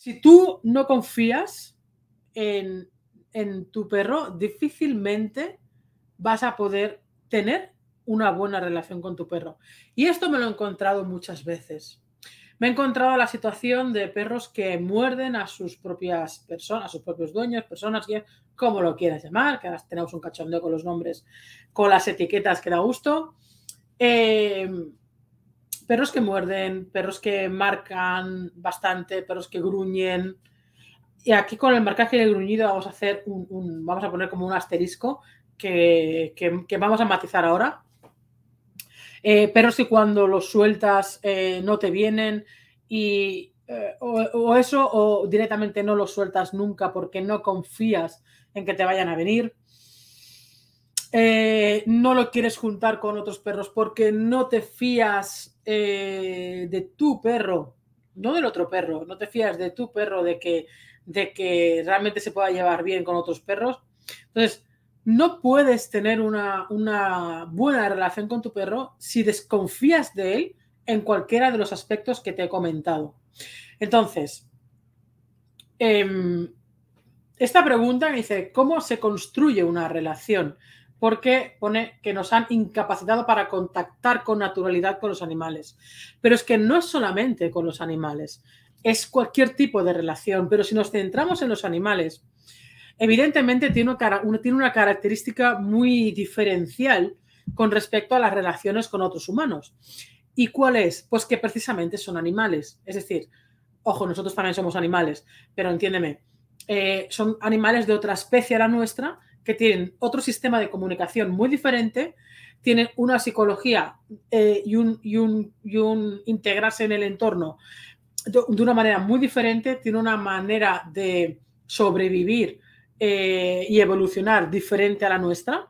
Si tú no confías en, tu perro, difícilmente vas a poder tener una buena relación con tu perro. Y esto me lo he encontrado muchas veces. Me he encontrado la situación de perros que muerden a sus propias personas, a sus propios dueños, personas que, como lo quieras llamar, que ahora tenemos un cachondeo con los nombres, con las etiquetas que da gusto. Eh, perros que muerden, perros que marcan bastante, perros que gruñen. Y aquí con el marcaje y el gruñido vamos a hacer un, vamos a poner como un asterisco que, vamos a matizar ahora. Eh, perros que cuando los sueltas eh, no te vienen eh, o, o eso o directamente no los sueltas nunca porque no confías en que te vayan a venir. Eh, no lo quieres juntar con otros perros porque no te fías eh, de tu perro, no del otro perro, no te fías de tu perro de que, de que realmente se pueda llevar bien con otros perros. Entonces, no puedes tener una, buena relación con tu perro si desconfías de él en cualquiera de los aspectos que te he comentado. Entonces, em, esta pregunta me dice, ¿cómo se construye una relación? porque pone que nos han incapacitado para contactar con naturalidad con los animales. Pero es que no es solamente con los animales, es cualquier tipo de relación. Pero si nos centramos en los animales, evidentemente tiene una, característica muy diferencial con respecto a las relaciones con otros humanos. ¿Y cuál es? Pues que precisamente son animales. Es decir, ojo, nosotros también somos animales, pero entiéndeme, eh, son animales de otra especie a la nuestra que tienen otro sistema de comunicación muy diferente, tienen una psicología eh, y, un, integrarse en el entorno de, una manera muy diferente, tienen una manera de sobrevivir eh, y evolucionar diferente a la nuestra.